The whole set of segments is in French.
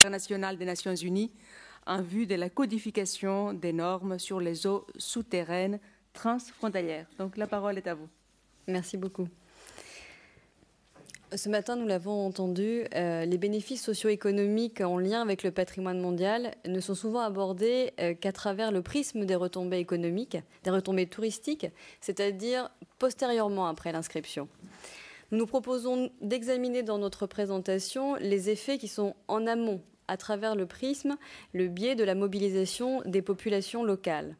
internationale des Nations Unies en vue de la codification des normes sur les eaux souterraines transfrontalières. Donc la parole est à vous. Merci beaucoup. Ce matin, nous l'avons entendu, euh, les bénéfices socio-économiques en lien avec le patrimoine mondial ne sont souvent abordés euh, qu'à travers le prisme des retombées économiques, des retombées touristiques, c'est-à-dire postérieurement après l'inscription. Nous proposons d'examiner dans notre présentation les effets qui sont en amont, à travers le prisme, le biais de la mobilisation des populations locales.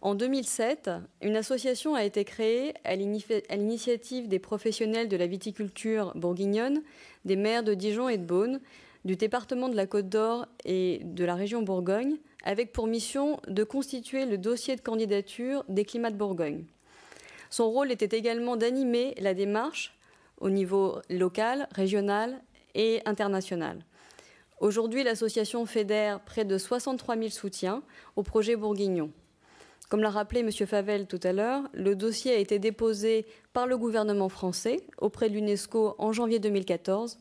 En 2007, une association a été créée à l'initiative des professionnels de la viticulture bourguignonne, des maires de Dijon et de Beaune, du département de la Côte d'Or et de la région Bourgogne, avec pour mission de constituer le dossier de candidature des climats de Bourgogne. Son rôle était également d'animer la démarche au niveau local, régional et international. Aujourd'hui, l'association fédère près de 63 000 soutiens au projet Bourguignon. Comme l'a rappelé M. Favel tout à l'heure, le dossier a été déposé par le gouvernement français auprès de l'UNESCO en janvier 2014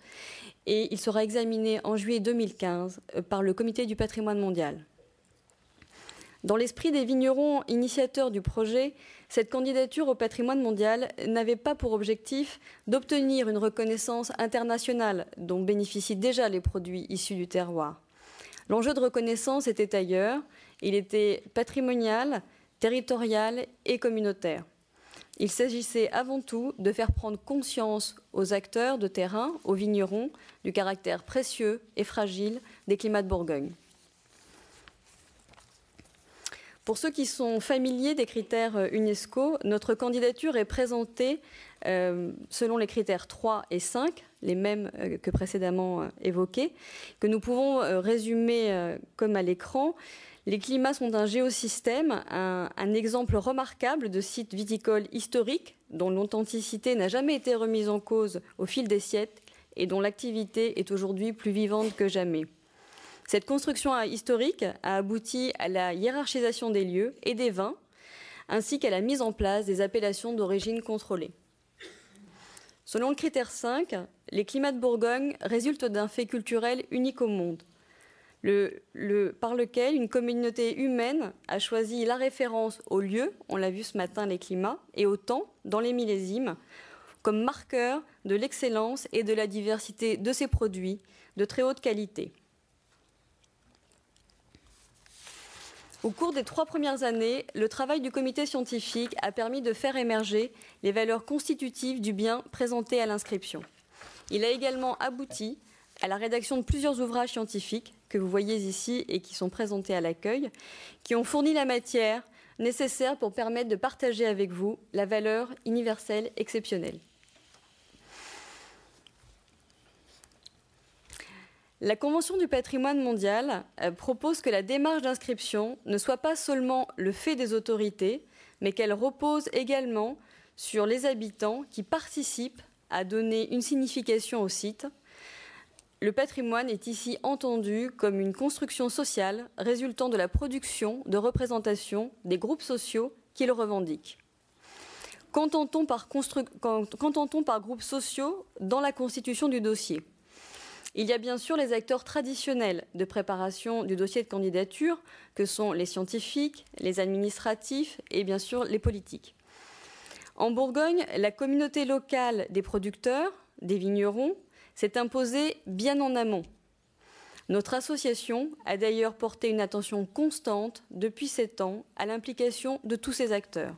et il sera examiné en juillet 2015 euh, par le Comité du patrimoine mondial. Dans l'esprit des vignerons initiateurs du projet, cette candidature au patrimoine mondial n'avait pas pour objectif d'obtenir une reconnaissance internationale dont bénéficient déjà les produits issus du terroir. L'enjeu de reconnaissance était ailleurs, il était patrimonial, territorial et communautaire. Il s'agissait avant tout de faire prendre conscience aux acteurs de terrain, aux vignerons, du caractère précieux et fragile des climats de Bourgogne. Pour ceux qui sont familiers des critères euh, UNESCO, notre candidature est présentée euh, selon les critères 3 et 5, les mêmes euh, que précédemment évoqués, que nous pouvons résumer comme à l'écran. Les climats sont un géosystème, un, exemple remarquable de sites viticole historique dont l'authenticité n'a jamais été remise en cause au fil des siècles et dont l'activité est aujourd'hui plus vivante que jamais. Cette construction historique a abouti à la hiérarchisation des lieux et des vins, ainsi qu'à la mise en place des appellations d'origine contrôlée. Selon le critère 5, les climats de Bourgogne résultent d'un fait culturel unique au monde, le, par lequel une communauté humaine a choisi la référence aux lieux, on l'a vu ce matin, les climats, et au temps, dans les millésimes, comme marqueur de l'excellence et de la diversité de ces produits de très haute qualité. Au cours des trois premières années, le travail du comité scientifique a permis de faire émerger les valeurs constitutives du bien présenté à l'inscription. Il a également abouti à la rédaction de plusieurs ouvrages scientifiques que vous voyez ici et qui sont présentés à l'accueil, qui ont fourni la matière nécessaire pour permettre de partager avec vous la valeur universelle exceptionnelle. La Convention du patrimoine mondial euh, propose que la démarche d'inscription ne soit pas seulement le fait des autorités, mais qu'elle repose également sur les habitants qui participent à donner une signification au site. Le patrimoine est ici entendu comme une construction sociale résultant de la production de représentations des groupes sociaux qui le revendiquent. Qu'entend-on par, par groupes sociaux dans la constitution du dossier il y a bien sûr les acteurs traditionnels de préparation du dossier de candidature, que sont les scientifiques, les administratifs et bien sûr les politiques. En Bourgogne, la communauté locale des producteurs, des vignerons, s'est imposée bien en amont. Notre association a d'ailleurs porté une attention constante depuis sept ans à l'implication de tous ces acteurs.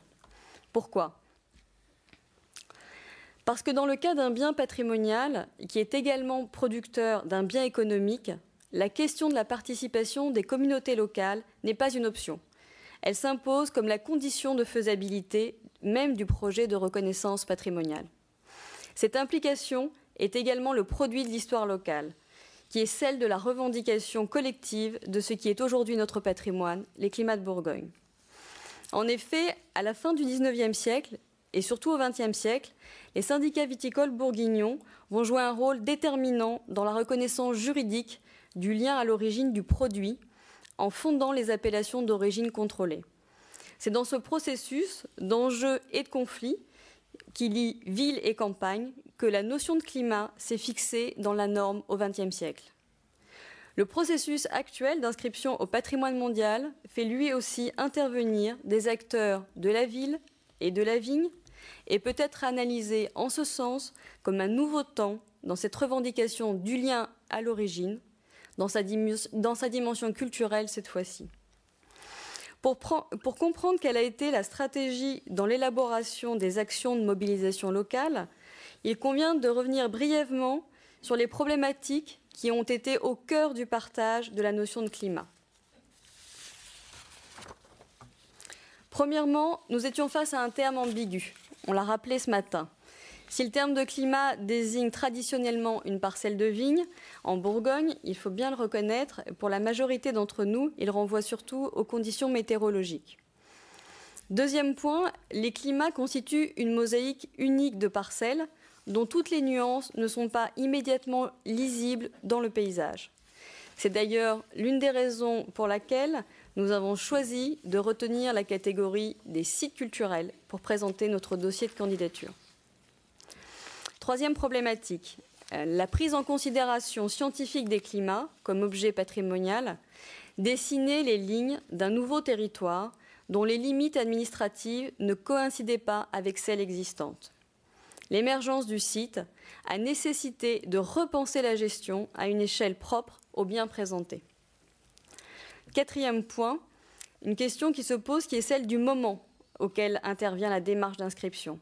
Pourquoi parce que dans le cas d'un bien patrimonial, qui est également producteur d'un bien économique, la question de la participation des communautés locales n'est pas une option. Elle s'impose comme la condition de faisabilité même du projet de reconnaissance patrimoniale. Cette implication est également le produit de l'histoire locale, qui est celle de la revendication collective de ce qui est aujourd'hui notre patrimoine, les climats de Bourgogne. En effet, à la fin du 19e siècle, et surtout au XXe siècle, les syndicats viticoles bourguignons vont jouer un rôle déterminant dans la reconnaissance juridique du lien à l'origine du produit en fondant les appellations d'origine contrôlée. C'est dans ce processus d'enjeux et de conflits qui lie ville et campagne que la notion de climat s'est fixée dans la norme au XXe siècle. Le processus actuel d'inscription au patrimoine mondial fait lui aussi intervenir des acteurs de la ville et de la vigne, et peut être analysé en ce sens comme un nouveau temps dans cette revendication du lien à l'origine, dans, sa dimension culturelle cette fois-ci. pour comprendre quelle a été la stratégie dans l'élaboration des actions de mobilisation locale, il convient de revenir brièvement sur les problématiques qui ont été au cœur du partage de la notion de climat. Premièrement, nous étions face à un terme ambigu, on l'a rappelé ce matin. Si le terme de climat désigne traditionnellement une parcelle de vigne, en Bourgogne, il faut bien le reconnaître, pour la majorité d'entre nous, il renvoie surtout aux conditions météorologiques. Deuxième point, les climats constituent une mosaïque unique de parcelles dont toutes les nuances ne sont pas immédiatement lisibles dans le paysage. C'est d'ailleurs l'une des raisons pour laquelle nous avons choisi de retenir la catégorie des sites culturels pour présenter notre dossier de candidature. Troisième problématique, euh, la prise en considération scientifique des climats comme objet patrimonial, dessinait les lignes d'un nouveau territoire dont les limites administratives ne coïncidaient pas avec celles existantes. L'émergence du site a nécessité de repenser la gestion à une échelle propre aux biens présentés. Quatrième point, une question qui se pose qui est celle du moment auquel intervient la démarche d'inscription.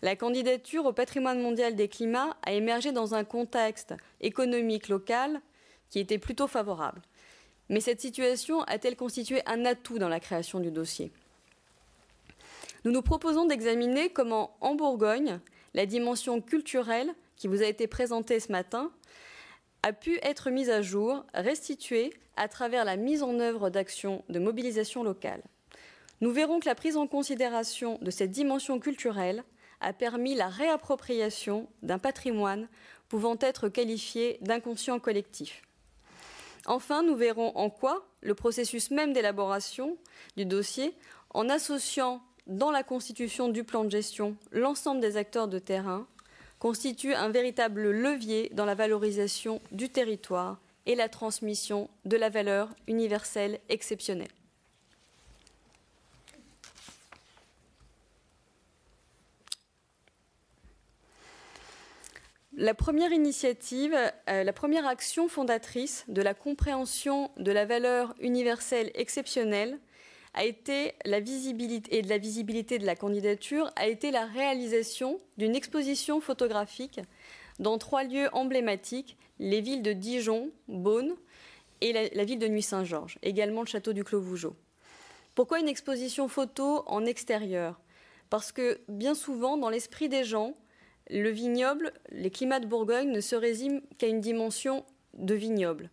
La candidature au patrimoine mondial des climats a émergé dans un contexte économique local qui était plutôt favorable. Mais cette situation a-t-elle constitué un atout dans la création du dossier Nous nous proposons d'examiner comment, en Bourgogne, la dimension culturelle qui vous a été présentée ce matin a pu être mise à jour, restituée à travers la mise en œuvre d'actions de mobilisation locale. Nous verrons que la prise en considération de cette dimension culturelle a permis la réappropriation d'un patrimoine pouvant être qualifié d'inconscient collectif. Enfin, nous verrons en quoi le processus même d'élaboration du dossier, en associant dans la constitution du plan de gestion l'ensemble des acteurs de terrain, constitue un véritable levier dans la valorisation du territoire et la transmission de la valeur universelle exceptionnelle. La première initiative, euh, la première action fondatrice de la compréhension de la valeur universelle exceptionnelle, a été la visibilité et de la visibilité de la candidature a été la réalisation d'une exposition photographique dans trois lieux emblématiques les villes de Dijon, Beaune et la, ville de Nuit-Saint-Georges, également le château du Clos-Vougeot. Pourquoi une exposition photo en extérieur Parce que bien souvent, dans l'esprit des gens, le vignoble, les climats de Bourgogne ne se résument qu'à une dimension de vignoble.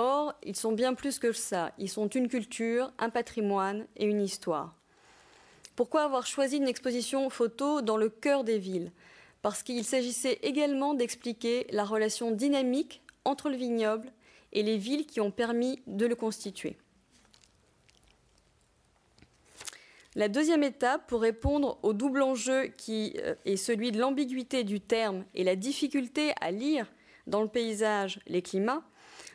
Or, ils sont bien plus que ça. Ils sont une culture, un patrimoine et une histoire. Pourquoi avoir choisi une exposition photo dans le cœur des villes Parce qu'il s'agissait également d'expliquer la relation dynamique entre le vignoble et les villes qui ont permis de le constituer. La deuxième étape, pour répondre au double enjeu qui euh, est celui de l'ambiguïté du terme et la difficulté à lire dans le paysage les climats,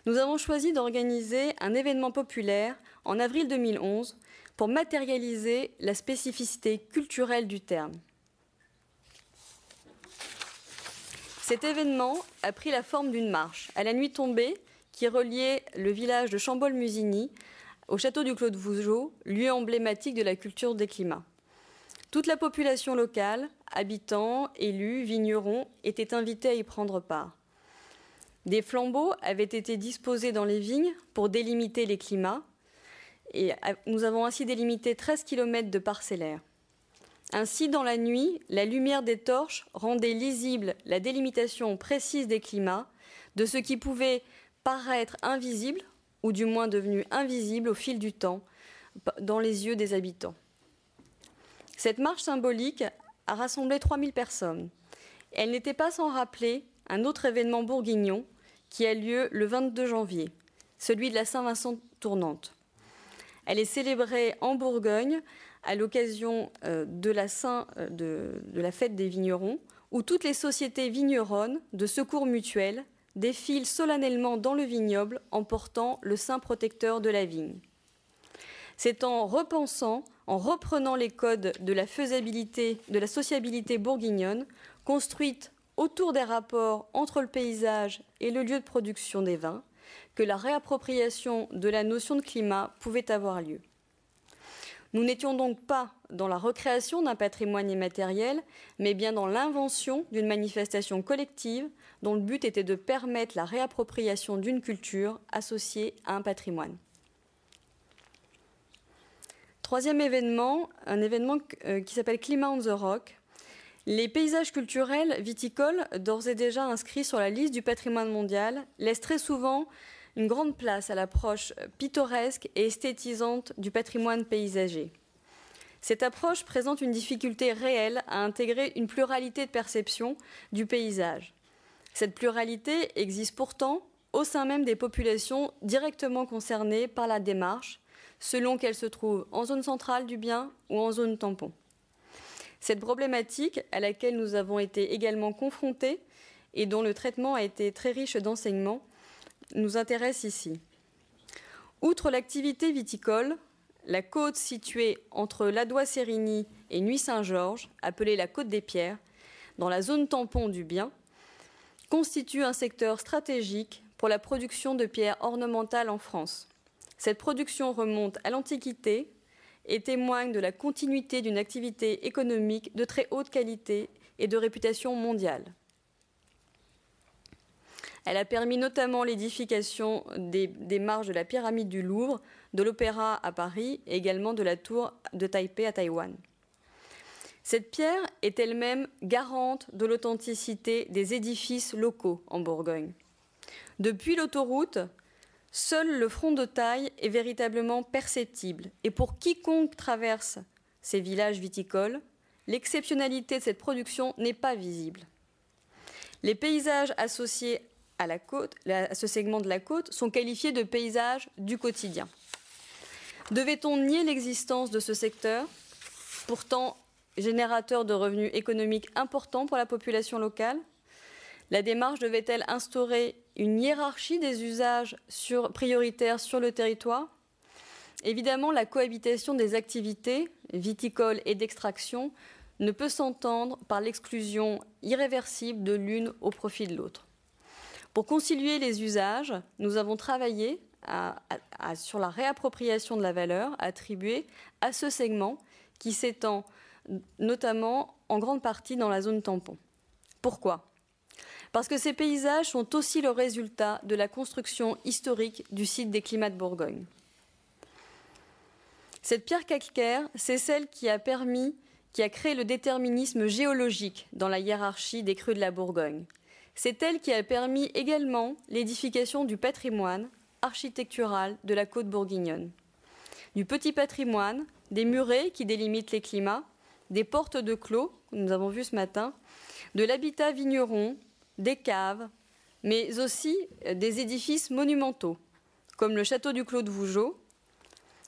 nous avons choisi d'organiser un événement populaire en avril 2011 pour matérialiser la spécificité culturelle du terme. Cet événement a pris la forme d'une marche à la nuit tombée qui reliait le village de Chambol-Musigny au château du Claude Vougeot, lieu emblématique de la culture des climats. Toute la population locale, habitants, élus, vignerons, était invitée à y prendre part. Des flambeaux avaient été disposés dans les vignes pour délimiter les climats, et euh, nous avons ainsi délimité 13 km de parcellaires. Ainsi, dans la nuit, la lumière des torches rendait lisible la délimitation précise des climats, de ce qui pouvait paraître invisible, ou du moins devenu invisible au fil du temps, dans les yeux des habitants. Cette marche symbolique a rassemblé 3000 personnes. Elle n'était pas sans rappeler un autre événement bourguignon, qui a lieu le 22 janvier, celui de la Saint-Vincent tournante. Elle est célébrée en Bourgogne à l'occasion euh, de la, Saint, euh, de, la fête des vignerons, où toutes les sociétés vigneronnes de secours mutuel défilent solennellement dans le vignoble en portant le saint protecteur de la vigne. C'est en repensant, en reprenant les codes de la faisabilité, de la sociabilité bourguignonne, construite autour des rapports entre le paysage et le lieu de production des vins que la réappropriation de la notion de climat pouvait avoir lieu. Nous n'étions donc pas dans la recréation d'un patrimoine immatériel, mais bien dans l'invention d'une manifestation collective dont le but était de permettre la réappropriation d'une culture associée à un patrimoine. Troisième événement, un événement euh, qui s'appelle Climat on the Rock, les paysages culturels viticoles, d'ores et déjà inscrits sur la liste du patrimoine mondial, laissent très souvent une grande place à l'approche pittoresque et esthétisante du patrimoine paysager. Cette approche présente une difficulté réelle à intégrer une pluralité de perceptions du paysage. Cette pluralité existe pourtant au sein même des populations directement concernées par la démarche, selon qu'elles se trouvent en zone centrale du bien ou en zone tampon. Cette problématique à laquelle nous avons été également confrontés et dont le traitement a été très riche d'enseignements nous intéresse ici. Outre l'activité viticole, la côte située entre Ladois-Sérigny et Nuit-Saint-Georges, appelée la Côte des Pierres, dans la zone tampon du bien, constitue un secteur stratégique pour la production de pierres ornementales en France. Cette production remonte à l'Antiquité et témoigne de la continuité d'une activité économique de très haute qualité et de réputation mondiale. Elle a permis notamment l'édification des, marges de la pyramide du Louvre, de l'Opéra à Paris et également de la tour de Taipei à Taïwan. Cette pierre est elle-même garante de l'authenticité des édifices locaux en Bourgogne. Depuis l'autoroute, seul le front de taille est véritablement perceptible. Et pour quiconque traverse ces villages viticoles, l'exceptionnalité de cette production n'est pas visible. Les paysages associés à, ce segment de la côte sont qualifiés de paysages du quotidien. Devait-on nier l'existence de ce secteur, pourtant générateur de revenus économiques importants pour la population locale La démarche devait-elle instaurer une hiérarchie des usages sur, prioritaires sur le territoire. Évidemment, la cohabitation des activités viticoles et d'extraction ne peut s'entendre par l'exclusion irréversible de l'une au profit de l'autre. Pour concilier les usages, nous avons travaillé sur la réappropriation de la valeur attribuée à ce segment qui s'étend notamment en grande partie dans la zone tampon. Pourquoi parce que ces paysages sont aussi le résultat de la construction historique du site des climats de Bourgogne. Cette pierre calcaire, c'est celle qui a permis, qui a créé le déterminisme géologique dans la hiérarchie des crues de la Bourgogne. C'est elle qui a permis également l'édification du patrimoine architectural de la côte bourguignonne. Du petit patrimoine, des murets qui délimitent les climats, des portes de clos, que nous avons vu ce matin, de l'habitat vigneron, des caves, mais aussi euh, des édifices monumentaux, comme le château du Clos de Vougeot,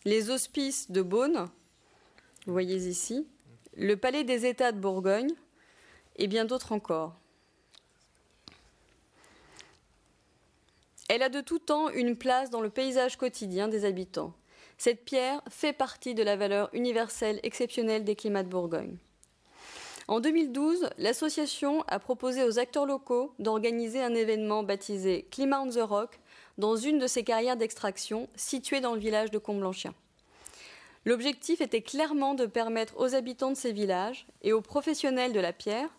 les hospices de Beaune, vous voyez ici, le palais des États de Bourgogne, et bien d'autres encore. Elle a de tout temps une place dans le paysage quotidien des habitants. Cette pierre fait partie de la valeur universelle exceptionnelle des climats de Bourgogne. En 2012, l'association a proposé aux acteurs locaux d'organiser un événement baptisé Climat on the Rock dans une de ses carrières d'extraction située dans le village de Comblanchien. L'objectif était clairement de permettre aux habitants de ces villages et aux professionnels de la pierre,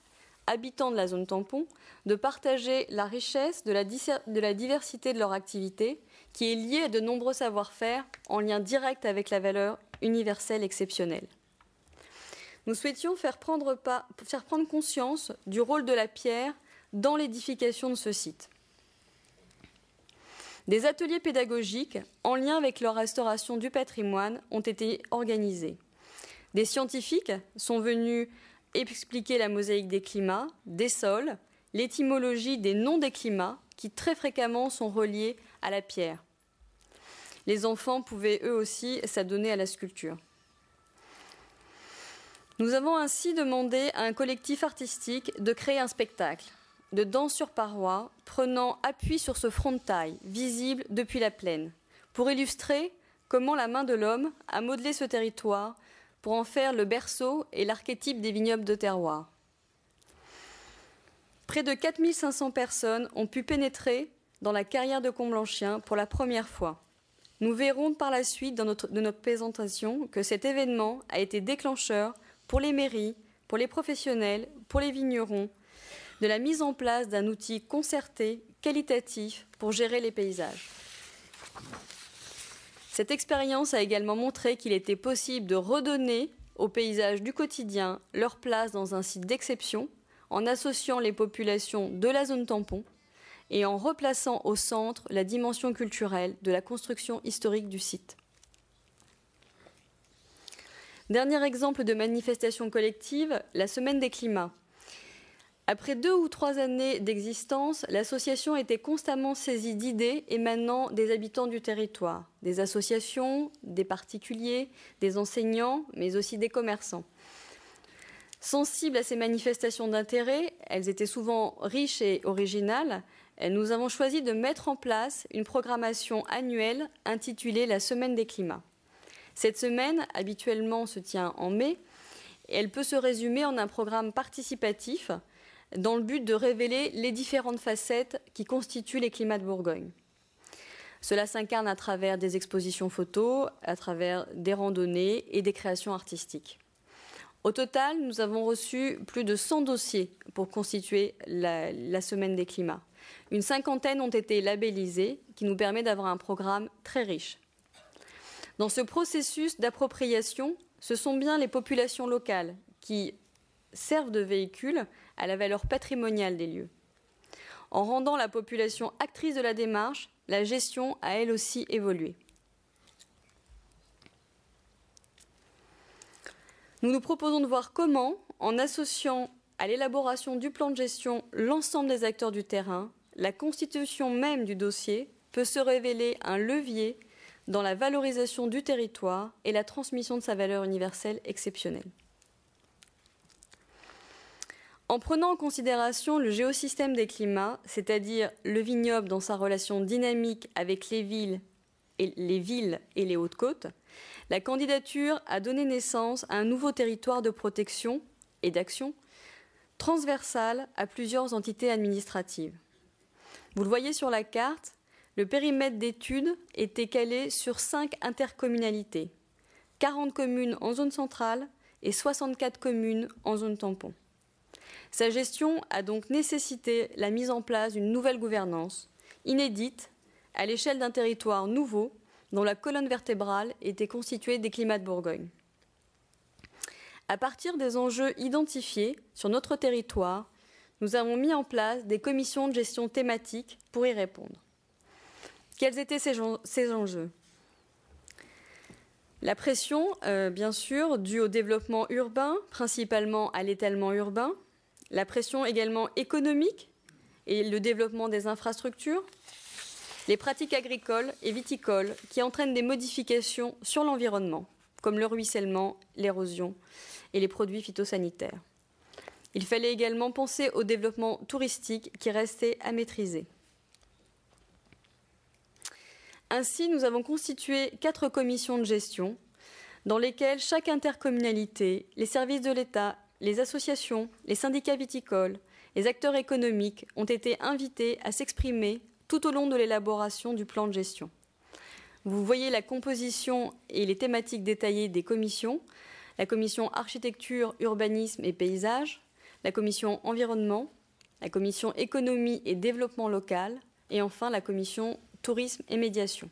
habitants de la zone tampon, de partager la richesse de la, de la diversité de leur activité, qui est liée à de nombreux savoir-faire en lien direct avec la valeur universelle exceptionnelle. Nous souhaitions faire prendre, conscience du rôle de la pierre dans l'édification de ce site. Des ateliers pédagogiques en lien avec leur restauration du patrimoine ont été organisés. Des scientifiques sont venus expliquer la mosaïque des climats, des sols, l'étymologie des noms des climats qui très fréquemment sont reliés à la pierre. Les enfants pouvaient eux aussi s'adonner à la sculpture. Nous avons ainsi demandé à un collectif artistique de créer un spectacle de danse sur paroi prenant appui sur ce front de taille visible depuis la plaine pour illustrer comment la main de l'homme a modelé ce territoire pour en faire le berceau et l'archétype des vignobles de terroir. Près de 4500 personnes ont pu pénétrer dans la carrière de Comblanchien pour la première fois. Nous verrons par la suite dans de notre présentation que cet événement a été déclencheur pour les mairies, pour les professionnels, pour les vignerons, de la mise en place d'un outil concerté, qualitatif, pour gérer les paysages. Cette expérience a également montré qu'il était possible de redonner aux paysages du quotidien leur place dans un site d'exception en associant les populations de la zone tampon et en replaçant au centre la dimension culturelle de la construction historique du site. Dernier exemple de manifestation collective, la Semaine des climats. Après deux ou trois années d'existence, l'association était constamment saisie d'idées émanant des habitants du territoire, des associations, des particuliers, des enseignants, mais aussi des commerçants. Sensibles à ces manifestations d'intérêt, elles étaient souvent riches et originales, nous avons choisi de mettre en place une programmation annuelle intitulée La Semaine des climats. Cette semaine, habituellement, se tient en mai. Et elle peut se résumer en un programme participatif dans le but de révéler les différentes facettes qui constituent les climats de Bourgogne. Cela s'incarne à travers des expositions photos, à travers des randonnées et des créations artistiques. Au total, nous avons reçu plus de 100 dossiers pour constituer la, la semaine des climats. Une cinquantaine ont été labellisés, qui nous permet d'avoir un programme très riche. Dans ce processus d'appropriation, ce sont bien les populations locales qui servent de véhicule à la valeur patrimoniale des lieux. En rendant la population actrice de la démarche, la gestion a elle aussi évolué. Nous nous proposons de voir comment, en associant à l'élaboration du plan de gestion l'ensemble des acteurs du terrain, la constitution même du dossier peut se révéler un levier dans la valorisation du territoire et la transmission de sa valeur universelle exceptionnelle. En prenant en considération le géosystème des climats, c'est-à-dire le vignoble dans sa relation dynamique avec les villes et les villes et les hautes côtes, la candidature a donné naissance à un nouveau territoire de protection et d'action transversal à plusieurs entités administratives. Vous le voyez sur la carte, le périmètre d'étude était calé sur cinq intercommunalités, 40 communes en zone centrale et 64 communes en zone tampon. Sa gestion a donc nécessité la mise en place d'une nouvelle gouvernance, inédite, à l'échelle d'un territoire nouveau dont la colonne vertébrale était constituée des climats de Bourgogne. À partir des enjeux identifiés sur notre territoire, nous avons mis en place des commissions de gestion thématiques pour y répondre. Quels étaient ces, enjeux La pression, euh, bien sûr, due au développement urbain, principalement à l'étalement urbain. La pression également économique et le développement des infrastructures. Les pratiques agricoles et viticoles qui entraînent des modifications sur l'environnement, comme le ruissellement, l'érosion et les produits phytosanitaires. Il fallait également penser au développement touristique qui restait à maîtriser. Ainsi, nous avons constitué quatre commissions de gestion dans lesquelles chaque intercommunalité, les services de l'État, les associations, les syndicats viticoles, les acteurs économiques ont été invités à s'exprimer tout au long de l'élaboration du plan de gestion. Vous voyez la composition et les thématiques détaillées des commissions, la commission architecture, urbanisme et paysage, la commission environnement, la commission économie et développement local, et enfin la commission tourisme et médiation.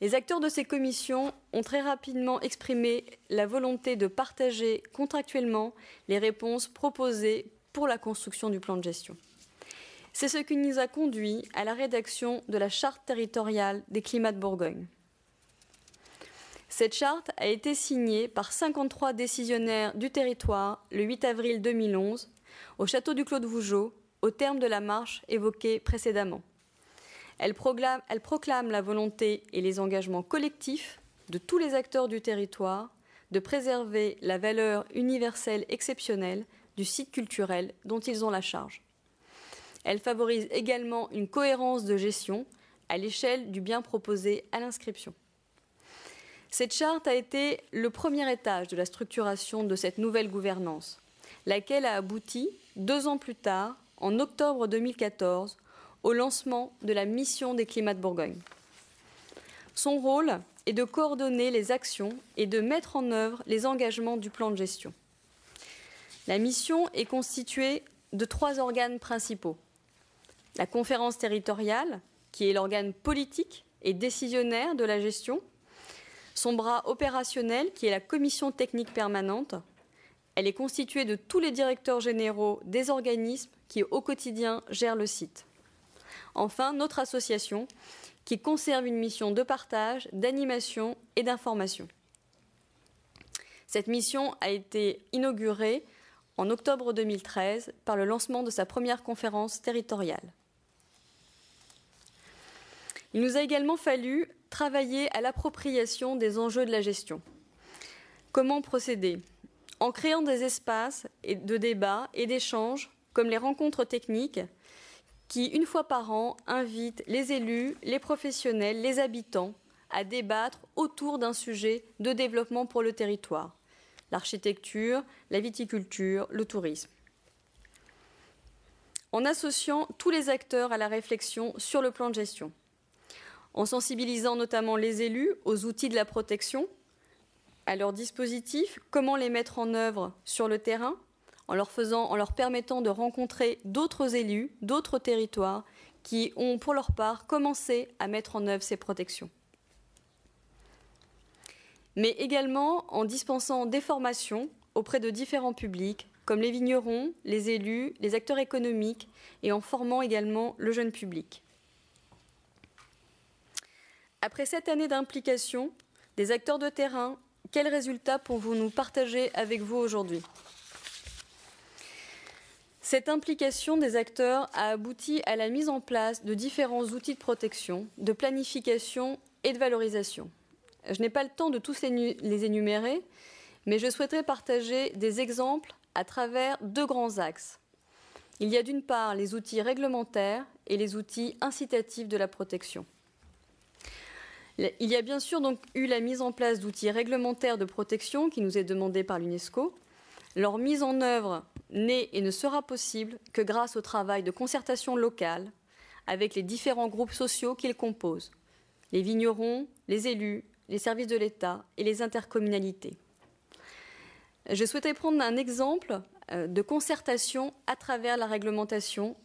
Les acteurs de ces commissions ont très rapidement exprimé la volonté de partager contractuellement les réponses proposées pour la construction du plan de gestion. C'est ce qui nous a conduit à la rédaction de la charte territoriale des climats de Bourgogne. Cette charte a été signée par 53 décisionnaires du territoire le 8 avril 2011 au château du Clos de Vougeot au terme de la marche évoquée précédemment. Elle proclame, la volonté et les engagements collectifs de tous les acteurs du territoire de préserver la valeur universelle exceptionnelle du site culturel dont ils ont la charge. Elle favorise également une cohérence de gestion à l'échelle du bien proposé à l'inscription. Cette charte a été le premier étage de la structuration de cette nouvelle gouvernance, laquelle a abouti, deux ans plus tard, en octobre 2014, au lancement de la mission des climats de Bourgogne. Son rôle est de coordonner les actions et de mettre en œuvre les engagements du plan de gestion. La mission est constituée de trois organes principaux. La conférence territoriale, qui est l'organe politique et décisionnaire de la gestion, son bras opérationnel, qui est la commission technique permanente. Elle est constituée de tous les directeurs généraux des organismes qui, au quotidien, gèrent le site. Enfin, notre association qui conserve une mission de partage, d'animation et d'information. Cette mission a été inaugurée en octobre 2013 par le lancement de sa première conférence territoriale. Il nous a également fallu travailler à l'appropriation des enjeux de la gestion. Comment procéder En créant des espaces de débat et d'échanges, comme les rencontres techniques, qui, une fois par an, invite les élus, les professionnels, les habitants à débattre autour d'un sujet de développement pour le territoire. L'architecture, la viticulture, le tourisme. En associant tous les acteurs à la réflexion sur le plan de gestion. En sensibilisant notamment les élus aux outils de la protection, à leurs dispositifs, comment les mettre en œuvre sur le terrain, en leur, faisant, en leur permettant de rencontrer d'autres élus, d'autres territoires qui ont pour leur part commencé à mettre en œuvre ces protections. Mais également en dispensant des formations auprès de différents publics, comme les vignerons, les élus, les acteurs économiques, et en formant également le jeune public. Après cette année d'implication des acteurs de terrain, quels résultats pouvons-nous partager avec vous aujourd'hui cette implication des acteurs a abouti à la mise en place de différents outils de protection, de planification et de valorisation. Je n'ai pas le temps de tous les énumérer, mais je souhaiterais partager des exemples à travers deux grands axes. Il y a d'une part les outils réglementaires et les outils incitatifs de la protection. Il y a bien sûr donc eu la mise en place d'outils réglementaires de protection qui nous est demandée par l'UNESCO, leur mise en œuvre n'est et ne sera possible que grâce au travail de concertation locale avec les différents groupes sociaux qu'ils composent, les vignerons, les élus, les services de l'État et les intercommunalités. Je souhaitais prendre un exemple euh, de concertation à travers la réglementation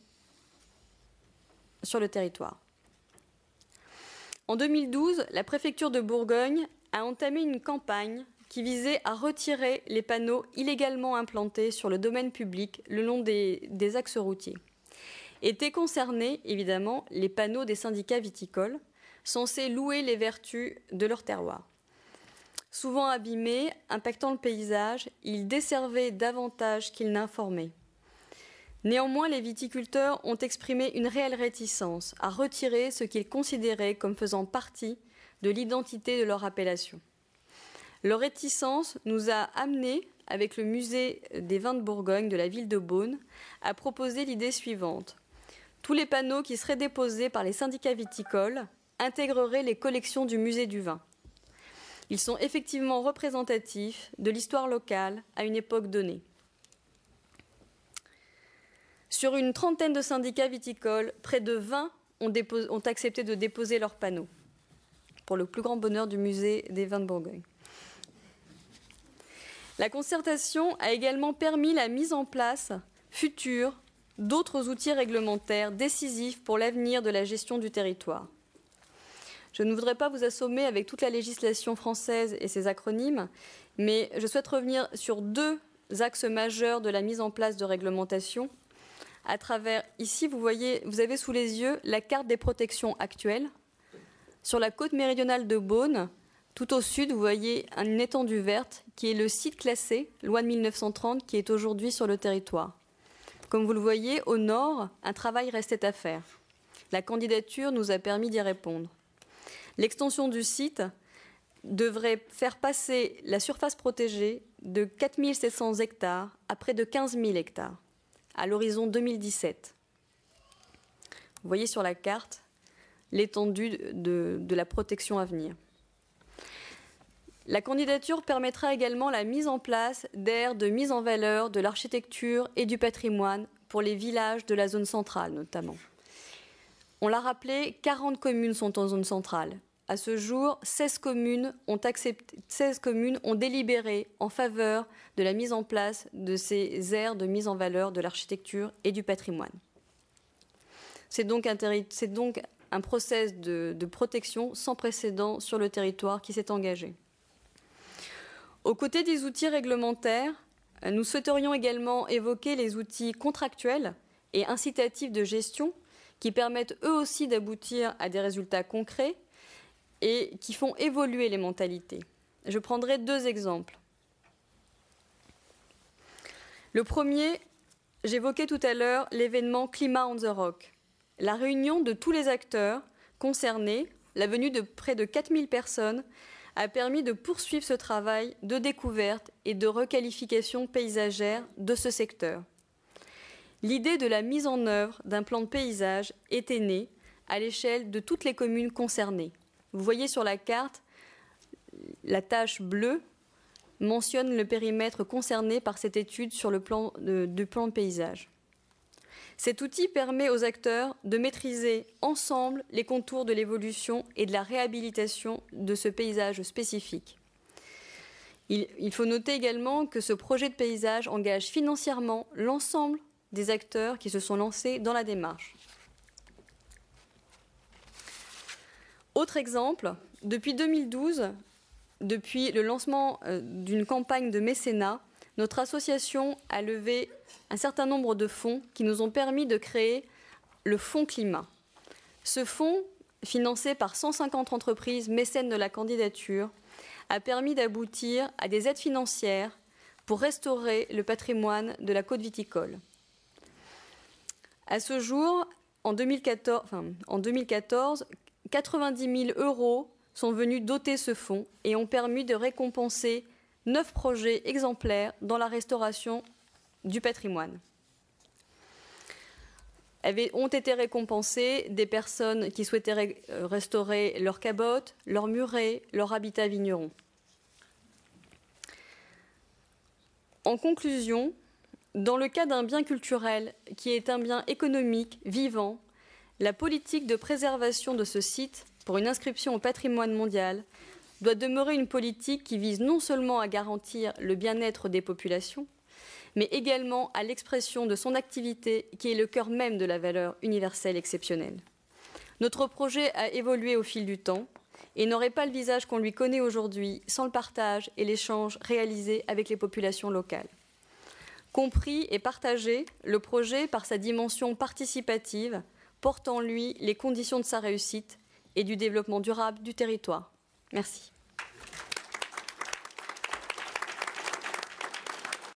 sur le territoire. En 2012, la préfecture de Bourgogne a entamé une campagne qui visait à retirer les panneaux illégalement implantés sur le domaine public le long des, des axes routiers. Étaient concernés, évidemment, les panneaux des syndicats viticoles, censés louer les vertus de leur terroir. Souvent abîmés, impactant le paysage, ils desservaient davantage qu'ils n'informaient. Néanmoins, les viticulteurs ont exprimé une réelle réticence à retirer ce qu'ils considéraient comme faisant partie de l'identité de leur appellation. Leur réticence nous a amenés, avec le musée des vins de Bourgogne de la ville de Beaune, à proposer l'idée suivante. Tous les panneaux qui seraient déposés par les syndicats viticoles intégreraient les collections du musée du vin. Ils sont effectivement représentatifs de l'histoire locale à une époque donnée. Sur une trentaine de syndicats viticoles, près de 20 ont, ont accepté de déposer leurs panneaux, pour le plus grand bonheur du musée des vins de Bourgogne. La concertation a également permis la mise en place future d'autres outils réglementaires décisifs pour l'avenir de la gestion du territoire. Je ne voudrais pas vous assommer avec toute la législation française et ses acronymes, mais je souhaite revenir sur deux axes majeurs de la mise en place de réglementation. À travers ici, vous voyez, vous avez sous les yeux la carte des protections actuelles. Sur la côte méridionale de Beaune, tout au sud, vous voyez une étendue verte qui est le site classé, loi de 1930, qui est aujourd'hui sur le territoire. Comme vous le voyez, au nord, un travail restait à faire. La candidature nous a permis d'y répondre. L'extension du site devrait faire passer la surface protégée de 4 700 hectares à près de 15 000 hectares à l'horizon 2017. Vous voyez sur la carte l'étendue de la protection à venir. La candidature permettra également la mise en place d'aires de mise en valeur de l'architecture et du patrimoine pour les villages de la zone centrale notamment. On l'a rappelé, 40 communes sont en zone centrale. À ce jour, 16 communes ont, délibéré en faveur de la mise en place de ces aires de mise en valeur de l'architecture et du patrimoine. C'est donc, un, process de protection sans précédent sur le territoire qui s'est engagé. Aux côtés des outils réglementaires, euh, nous souhaiterions également évoquer les outils contractuels et incitatifs de gestion qui permettent eux aussi d'aboutir à des résultats concrets et qui font évoluer les mentalités. Je prendrai deux exemples. Le premier, j'évoquais tout à l'heure l'événement Climat on the Rock, la réunion de tous les acteurs concernés, la venue de près de 4000 personnes a permis de poursuivre ce travail de découverte et de requalification paysagère de ce secteur. L'idée de la mise en œuvre d'un plan de paysage était née à l'échelle de toutes les communes concernées. Vous voyez sur la carte, la tâche bleue mentionne le périmètre concerné par cette étude sur le plan du plan de paysage. Cet outil permet aux acteurs de maîtriser ensemble les contours de l'évolution et de la réhabilitation de ce paysage spécifique. Il, faut noter également que ce projet de paysage engage financièrement l'ensemble des acteurs qui se sont lancés dans la démarche. Autre exemple, depuis 2012, depuis le lancement euh, d'une campagne de mécénat, notre association a levé un certain nombre de fonds qui nous ont permis de créer le Fonds Climat. Ce fonds, financé par 150 entreprises mécènes de la candidature, a permis d'aboutir à des aides financières pour restaurer le patrimoine de la côte viticole. À ce jour, en 2014, en 2014 90 000 euros sont venus doter ce fonds et ont permis de récompenser neuf projets exemplaires dans la restauration du patrimoine. ont été récompensées des personnes qui souhaitaient euh, restaurer leurs cabotes, leurs murets, leur habitat vigneron. En conclusion, dans le cas d'un bien culturel qui est un bien économique, vivant, la politique de préservation de ce site pour une inscription au patrimoine mondial doit demeurer une politique qui vise non seulement à garantir le bien-être des populations, mais également à l'expression de son activité qui est le cœur même de la valeur universelle exceptionnelle. Notre projet a évolué au fil du temps et n'aurait pas le visage qu'on lui connaît aujourd'hui sans le partage et l'échange réalisés avec les populations locales. Compris et partagé, le projet, par sa dimension participative, porte en lui les conditions de sa réussite et du développement durable du territoire. Merci.